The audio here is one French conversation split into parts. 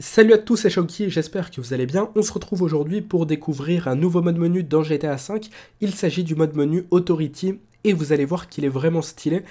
Salut à tous, c'est Shonky, j'espère que vous allez bien. On se retrouve aujourd'hui pour découvrir un nouveau mode menu dans GTA V. Il s'agit du mode menu Authority et vous allez voir qu'il est vraiment stylé.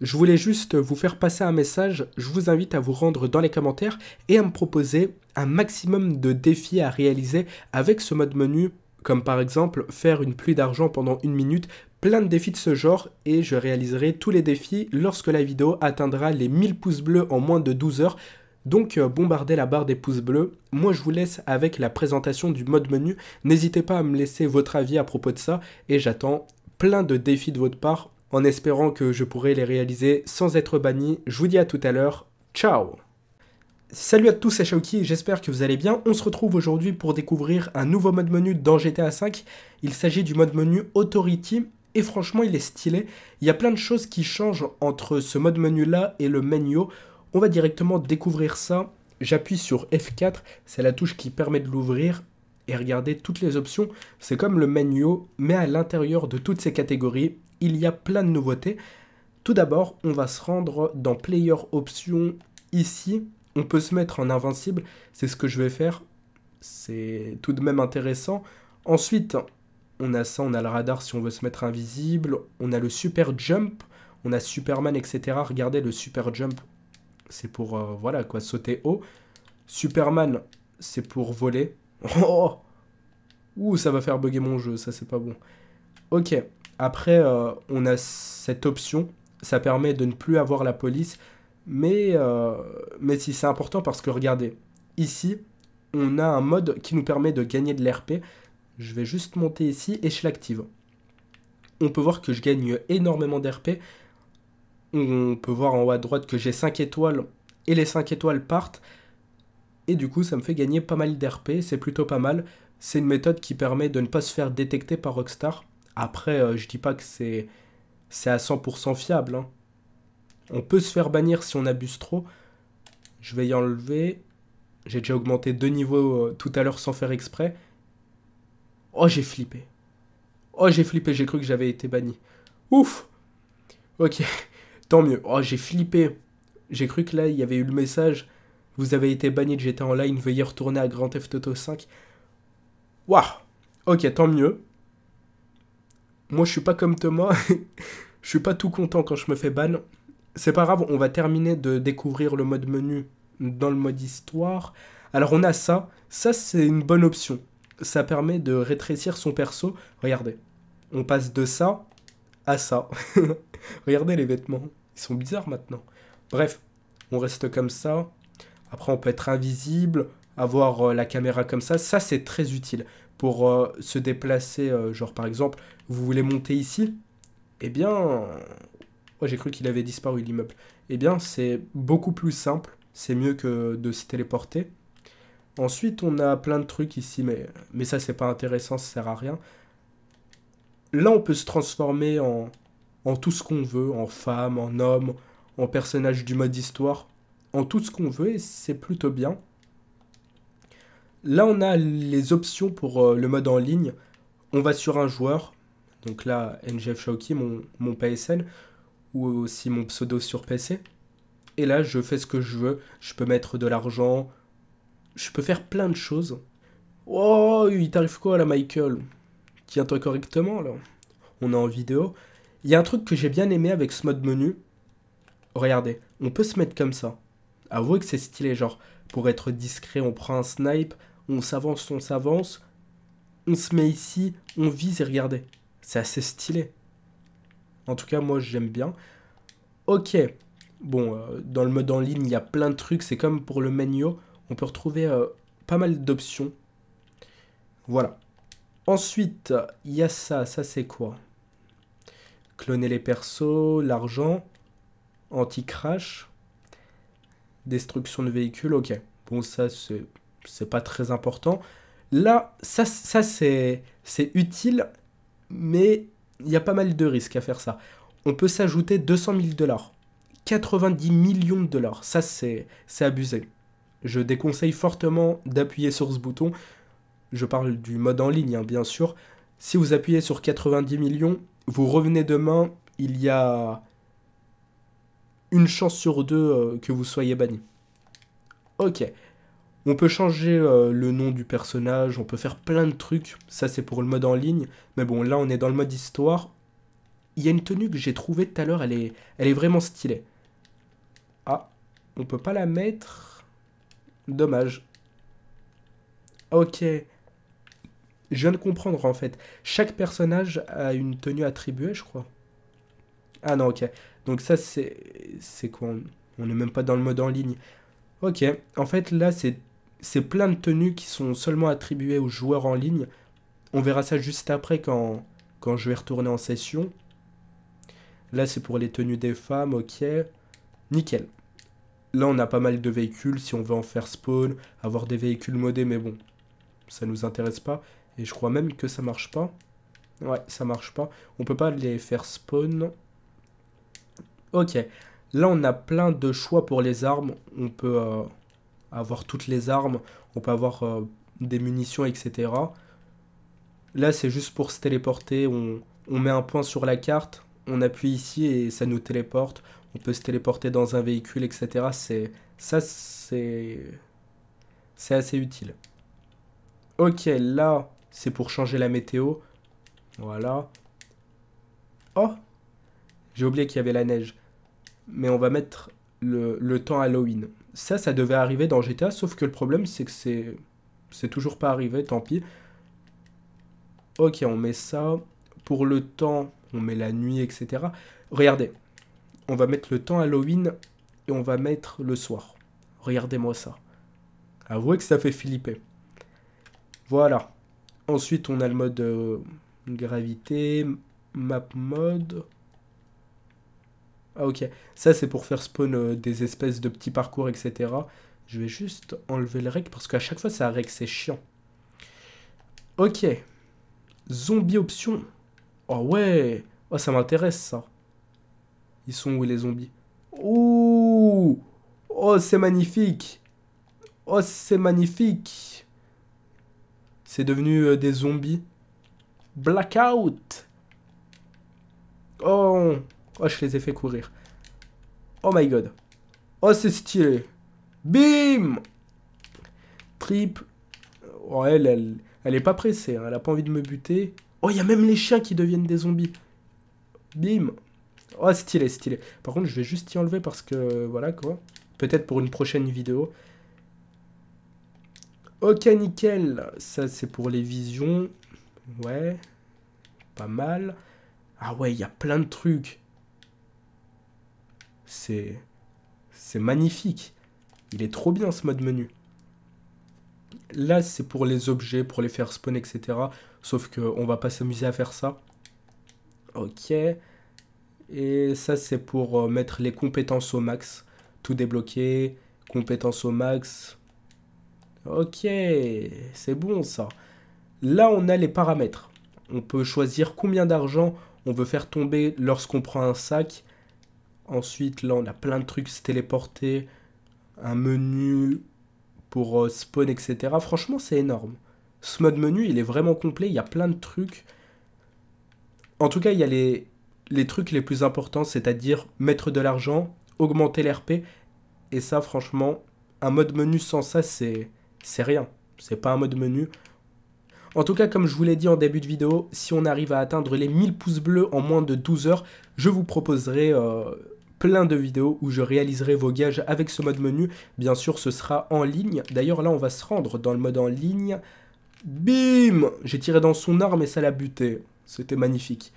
Je voulais juste vous faire passer un message, je vous invite à vous rendre dans les commentaires et à me proposer un maximum de défis à réaliser avec ce mode menu, comme par exemple faire une pluie d'argent pendant une minute, plein de défis de ce genre et je réaliserai tous les défis lorsque la vidéo atteindra les 1000 pouces bleus en moins de 12 heures. Donc euh, bombardez la barre des pouces bleus. Moi je vous laisse avec la présentation du mode menu. N'hésitez pas à me laisser votre avis à propos de ça et j'attends plein de défis de votre part en espérant que je pourrai les réaliser sans être banni. Je vous dis à tout à l'heure. Ciao Salut à tous, c'est Shaoki, j'espère que vous allez bien. On se retrouve aujourd'hui pour découvrir un nouveau mode menu dans GTA V. Il s'agit du mode menu Authority et franchement il est stylé. Il y a plein de choses qui changent entre ce mode menu là et le menu. On va directement découvrir ça. J'appuie sur F4, c'est la touche qui permet de l'ouvrir. Et regardez toutes les options, c'est comme le menu, mais à l'intérieur de toutes ces catégories, il y a plein de nouveautés. Tout d'abord, on va se rendre dans Player Options ici. On peut se mettre en invincible, c'est ce que je vais faire. C'est tout de même intéressant. Ensuite, on a ça, on a le radar si on veut se mettre invisible. On a le super jump, on a Superman, etc. Regardez le super jump, c'est pour, euh, voilà, quoi, sauter haut. Superman, c'est pour voler. Oh Ouh, ça va faire bugger mon jeu, ça c'est pas bon. Ok, après, euh, on a cette option. Ça permet de ne plus avoir la police. Mais, euh, mais si c'est important, parce que regardez, ici, on a un mode qui nous permet de gagner de l'RP. Je vais juste monter ici et je l'active. On peut voir que je gagne énormément d'RP on peut voir en haut à droite que j'ai 5 étoiles et les 5 étoiles partent. Et du coup, ça me fait gagner pas mal d'RP, c'est plutôt pas mal. C'est une méthode qui permet de ne pas se faire détecter par Rockstar. Après, euh, je dis pas que c'est à 100% fiable. Hein. On peut se faire bannir si on abuse trop. Je vais y enlever. J'ai déjà augmenté deux niveaux euh, tout à l'heure sans faire exprès. Oh, j'ai flippé. Oh, j'ai flippé, j'ai cru que j'avais été banni. Ouf Ok. Tant mieux. Oh, j'ai flippé. J'ai cru que là, il y avait eu le message. Vous avez été banni de GTA Online, veuillez retourner à Grand Theft Auto 5. Waouh Ok, tant mieux. Moi, je suis pas comme Thomas. je suis pas tout content quand je me fais ban. C'est pas grave, on va terminer de découvrir le mode menu dans le mode histoire. Alors, on a ça. Ça, c'est une bonne option. Ça permet de rétrécir son perso. Regardez. On passe de ça à ça. Regardez les vêtements sont bizarres maintenant. Bref, on reste comme ça. Après, on peut être invisible, avoir euh, la caméra comme ça. Ça, c'est très utile pour euh, se déplacer. Euh, genre, par exemple, vous voulez monter ici Eh bien, oh, j'ai cru qu'il avait disparu l'immeuble. Eh bien, c'est beaucoup plus simple. C'est mieux que de se téléporter. Ensuite, on a plein de trucs ici, mais, mais ça, c'est pas intéressant, ça sert à rien. Là, on peut se transformer en, en tout ce qu'on veut, en femme, en homme, en personnage du mode histoire, en tout ce qu'on veut, et c'est plutôt bien. Là, on a les options pour euh, le mode en ligne. On va sur un joueur, donc là, NGF Shaoki, mon, mon PSN, ou aussi mon pseudo sur PC. Et là, je fais ce que je veux. Je peux mettre de l'argent, je peux faire plein de choses. Oh, il t'arrive quoi là, Michael Tiens-toi correctement là. On est en vidéo. Il y a un truc que j'ai bien aimé avec ce mode menu. Regardez, on peut se mettre comme ça. Avouez que c'est stylé, genre, pour être discret, on prend un snipe, on s'avance, on s'avance, on se met ici, on vise et regardez. C'est assez stylé. En tout cas, moi, j'aime bien. Ok. Bon, euh, dans le mode en ligne, il y a plein de trucs. C'est comme pour le menu. On peut retrouver euh, pas mal d'options. Voilà. Ensuite, il y a ça. Ça, c'est quoi cloner les persos, l'argent, anti-crash, destruction de véhicules, ok. Bon, ça, c'est pas très important. Là, ça, ça c'est utile, mais il y a pas mal de risques à faire ça. On peut s'ajouter 200 000 dollars, 90 millions de dollars. Ça, c'est abusé. Je déconseille fortement d'appuyer sur ce bouton. Je parle du mode en ligne, hein, bien sûr. Si vous appuyez sur 90 millions, vous revenez demain, il y a une chance sur deux euh, que vous soyez banni. Ok. On peut changer euh, le nom du personnage, on peut faire plein de trucs. Ça, c'est pour le mode en ligne. Mais bon, là, on est dans le mode histoire. Il y a une tenue que j'ai trouvée tout à l'heure, elle est, elle est vraiment stylée. Ah, on peut pas la mettre. Dommage. Ok. Je viens de comprendre en fait. Chaque personnage a une tenue attribuée, je crois. Ah non, ok. Donc ça, c'est. C'est quoi On n'est même pas dans le mode en ligne. Ok. En fait, là, c'est. C'est plein de tenues qui sont seulement attribuées aux joueurs en ligne. On verra ça juste après quand, quand je vais retourner en session. Là, c'est pour les tenues des femmes, ok. Nickel. Là, on a pas mal de véhicules si on veut en faire spawn, avoir des véhicules modés, mais bon, ça nous intéresse pas. Et je crois même que ça marche pas. Ouais, ça marche pas. On peut pas les faire spawn. Ok. Là, on a plein de choix pour les armes. On peut euh, avoir toutes les armes. On peut avoir euh, des munitions, etc. Là, c'est juste pour se téléporter. On, on met un point sur la carte. On appuie ici et ça nous téléporte. On peut se téléporter dans un véhicule, etc. C'est ça, c'est c'est assez utile. Ok, là, c'est pour changer la météo. Voilà. Oh J'ai oublié qu'il y avait la neige. Mais on va mettre le, temps Halloween. Ça, ça devait arriver dans GTA, sauf que le problème, c'est que c'est... C'est toujours pas arrivé, tant pis. Ok, on met ça. Pour le temps, on met la nuit, etc. Regardez. On va mettre le temps Halloween et on va mettre le soir. Regardez-moi ça. Avouez que ça fait flipper. Voilà. Ensuite, on a le mode euh, gravité, map mode. Ah ok, ça c'est pour faire spawn euh, des espèces de petits parcours, etc. Je vais juste enlever le rec parce qu'à chaque fois un rec, c'est chiant. Ok, zombie option. Oh ouais, oh, ça m'intéresse ça. Ils sont où les zombies Oh, oh c'est magnifique. Oh c'est magnifique. C'est devenu euh, des zombies. Blackout Oh Oh, je les ai fait courir. Oh my god. Oh, c'est stylé. Bim Trip. Oh, elle, elle, est pas pressée. Hein. Elle a pas envie de me buter. Oh, il y a même les chiens qui deviennent des zombies. Bim Oh, stylé, stylé. Par contre, je vais juste y enlever parce que, euh, voilà, quoi. Peut-être pour une prochaine vidéo. Ok, nickel. Ça, c'est pour les visions. Ouais. Pas mal. Ah ouais, il y a plein de trucs. C'est... C'est magnifique. Il est trop bien, ce mode menu. Là, c'est pour les objets, pour les faire spawn, etc. Sauf qu'on va pas s'amuser à faire ça. Ok. Et ça, c'est pour euh, mettre les compétences au max. Tout débloquer, compétences au max, Ok, c'est bon ça. Là, on a les paramètres. On peut choisir combien d'argent on veut faire tomber lorsqu'on prend un sac. Ensuite, là, on a plein de trucs, se téléporter, un menu pour euh, spawn, etc. Franchement, c'est énorme. Ce mode menu, il est vraiment complet, il y a plein de trucs. En tout cas, il y a les, les trucs les plus importants, c'est-à-dire mettre de l'argent, augmenter l'RP. Et ça, franchement, un mode menu sans ça, c'est c'est rien. C'est pas un mode menu. En tout cas, comme je vous l'ai dit en début de vidéo, si on arrive à atteindre les 1000 pouces bleus en moins de 12 heures, je vous proposerai euh, plein de vidéos où je réaliserai vos gages avec ce mode menu. Bien sûr, ce sera en ligne. D'ailleurs, là, on va se rendre dans le mode en ligne. Bim J'ai tiré dans son arme et ça l'a buté. C'était magnifique.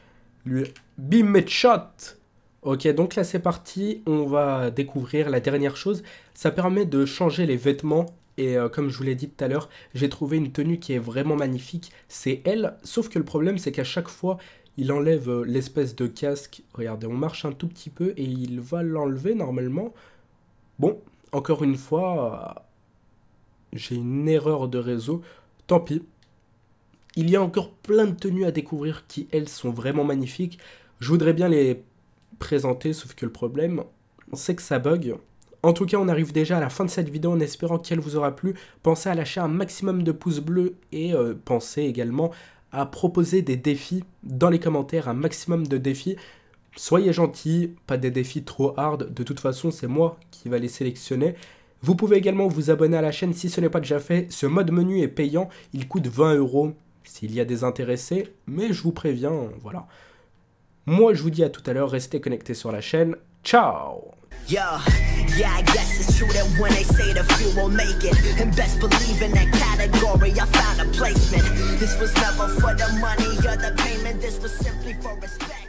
Lui, bim shot Ok, donc là c'est parti, on va découvrir la dernière chose. Ça permet de changer les vêtements et euh, comme je vous l'ai dit tout à l'heure, j'ai trouvé une tenue qui est vraiment magnifique. C'est elle, sauf que le problème, c'est qu'à chaque fois, il enlève euh, l'espèce de casque. Regardez, on marche un tout petit peu et il va l'enlever normalement. Bon, encore une fois, euh, j'ai une erreur de réseau. Tant pis. Il y a encore plein de tenues à découvrir qui, elles, sont vraiment magnifiques. Je voudrais bien les présenter, sauf que le problème, c'est que ça bug. En tout cas, on arrive déjà à la fin de cette vidéo en espérant qu'elle vous aura plu. Pensez à lâcher un maximum de pouces bleus et euh, pensez également à proposer des défis dans les commentaires, un maximum de défis. Soyez gentils, pas des défis trop hard, de toute façon c'est moi qui va les sélectionner. Vous pouvez également vous abonner à la chaîne si ce n'est pas déjà fait. Ce mode menu est payant, il coûte 20 euros s'il y a des intéressés, mais je vous préviens, voilà. Moi je vous dis à tout à l'heure, restez connectés sur la chaîne, Ciao. Yeah, yeah, I guess it's true that when they say the few will make it, and best believe in that category, I found a placement. This was never for the money or the payment, this was simply for respect.